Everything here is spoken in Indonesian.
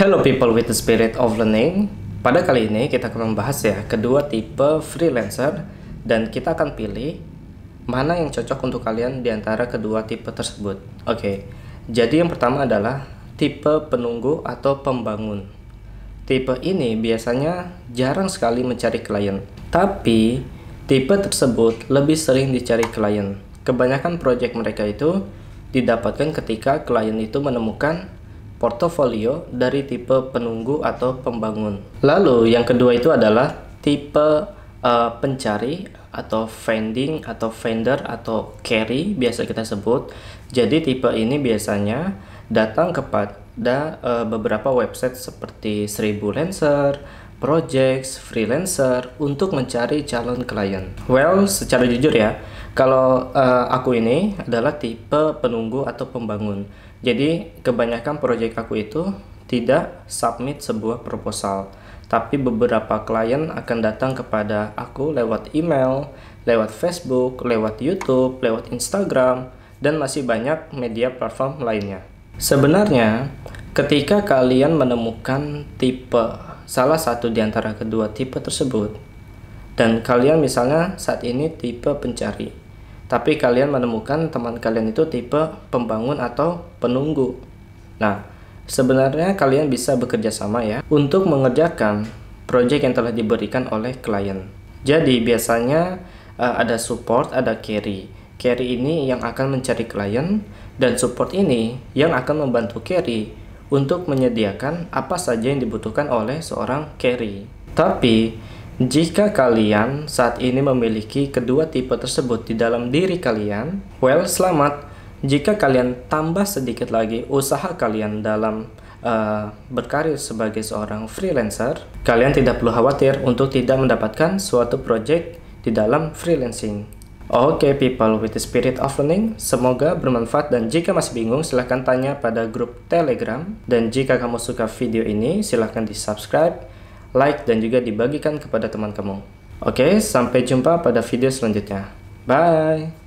Hello people with the spirit of learning. Pada kali ini kita akan membahas ya kedua tipe freelancer dan kita akan pilih mana yang cocok untuk kalian di antara kedua tipe tersebut. Oke. Okay. Jadi yang pertama adalah tipe penunggu atau pembangun. Tipe ini biasanya jarang sekali mencari klien, tapi tipe tersebut lebih sering dicari klien. Kebanyakan project mereka itu didapatkan ketika klien itu menemukan portofolio dari tipe penunggu atau pembangun. Lalu yang kedua itu adalah tipe uh, pencari atau vending atau vendor atau carry biasa kita sebut. Jadi tipe ini biasanya datang kepada uh, beberapa website seperti Seribu Lancer, projects, freelancer untuk mencari calon klien. Well, secara jujur ya, kalau uh, aku ini adalah tipe penunggu atau pembangun. Jadi, kebanyakan project aku itu tidak submit sebuah proposal, tapi beberapa klien akan datang kepada aku lewat email, lewat Facebook, lewat YouTube, lewat Instagram, dan masih banyak media platform lainnya. Sebenarnya, ketika kalian menemukan tipe salah satu di antara kedua tipe tersebut. Dan kalian misalnya saat ini tipe pencari, tapi kalian menemukan teman kalian itu tipe pembangun atau penunggu. Nah, sebenarnya kalian bisa bekerja sama ya untuk mengerjakan proyek yang telah diberikan oleh klien. Jadi biasanya uh, ada support, ada carry. Carry ini yang akan mencari klien dan support ini yang akan membantu carry untuk menyediakan apa saja yang dibutuhkan oleh seorang carry. Tapi, jika kalian saat ini memiliki kedua tipe tersebut di dalam diri kalian, well, selamat. Jika kalian tambah sedikit lagi usaha kalian dalam uh, berkarir sebagai seorang freelancer, kalian tidak perlu khawatir untuk tidak mendapatkan suatu project di dalam freelancing. Oke okay, people, with the spirit of learning, semoga bermanfaat dan jika masih bingung silahkan tanya pada grup telegram dan jika kamu suka video ini silahkan di subscribe, like dan juga dibagikan kepada teman kamu. Oke, okay, sampai jumpa pada video selanjutnya. Bye!